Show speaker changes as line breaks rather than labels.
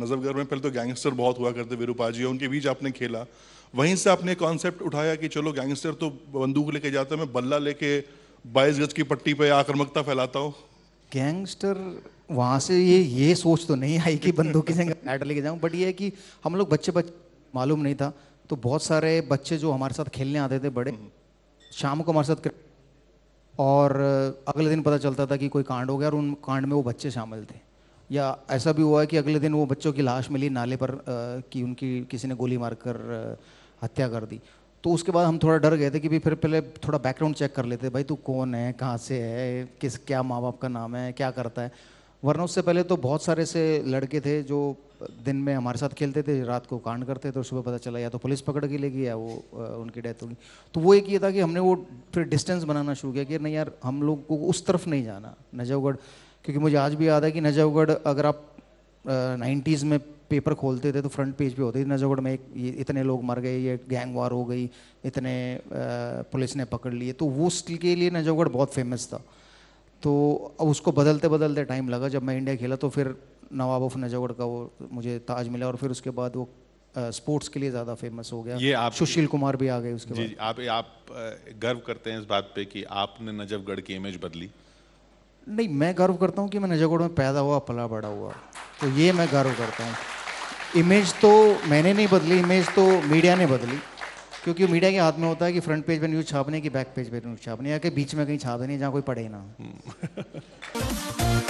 नजफगढ़ में पहले तो गैंगस्टर बहुत हुआ करते जी उनके बीच आपने खेला वहीं से आपने कॉन्सेप्ट उठाया कि चलो गैंगस्टर तो बंदूक लेके जाता है मैं बल्ला लेके बाईस गज की पट्टी पे आक्रमकता फैलाता हूँ
गैंगस्टर वहाँ से ये ये सोच तो नहीं आई कि बंदूक की संग लाइटर लेके जाऊँ बट ये है कि हम लोग बच्चे बच मालूम नहीं था तो बहुत सारे बच्चे जो हमारे साथ खेलने आते थे बड़े शाम को हमारे साथ और अगले दिन पता चलता था कि कोई कांड हो गया और उन कांड में वो बच्चे शामिल थे या ऐसा भी हुआ है कि अगले दिन वो बच्चों की लाश मिली नाले पर कि उनकी किसी ने गोली मारकर हत्या कर दी तो उसके बाद हम थोड़ा डर गए थे कि भी फिर पहले थोड़ा बैकग्राउंड चेक कर लेते भाई तू कौन है कहाँ से है किस क्या माँ बाप का नाम है क्या करता है वरना उससे पहले तो बहुत सारे से लड़के थे जो दिन में हमारे साथ खेलते थे रात को कांड करते थे तो सुबह पता चला या तो पुलिस पकड़ के ले गई या वो उनकी डेथ होगी तो वो एक ये था कि हमने वो फिर डिस्टेंस बनाना शुरू किया कि नहीं यार हम लोग को उस तरफ नहीं जाना नजवगढ़ क्योंकि मुझे आज भी याद है कि नजवगढ़ अगर आप नाइन्टीज़ में पेपर खोलते थे तो फ्रंट पेज पे होते थे नजोगढ़ में एक ये इतने लोग मर गए ये गैंग वार हो गई इतने पुलिस ने पकड़ लिए तो वो उसके लिए नजोगढ़ बहुत फेमस था तो अब उसको बदलते बदलते टाइम लगा जब मैं इंडिया खेला तो फिर नवाब ऑफ नजगढ़ का वो मुझे ताज मिला और फिर उसके बाद वो स्पोर्ट्स के लिए ज़्यादा फेमस हो गया ये आप सुशील कुमार भी आ गए उसके जी,
बाद आप आप गर्व करते हैं इस बात पे कि आपने नजफगढ़ की इमेज बदली
नहीं मैं गर्व करता हूँ कि मैं नजफगढ़ में पैदा हुआ पला बड़ा हुआ तो ये मैं गर्व करता हूँ इमेज तो मैंने नहीं बदली इमेज तो मीडिया ने बदली क्योंकि मीडिया के हाथ में होता है कि फ्रंट पेज पे न्यूज़ छापने की बैक पेज पे न्यूज़ छापने या कि बीच में कहीं छाप देनी जहाँ कोई पढ़े ना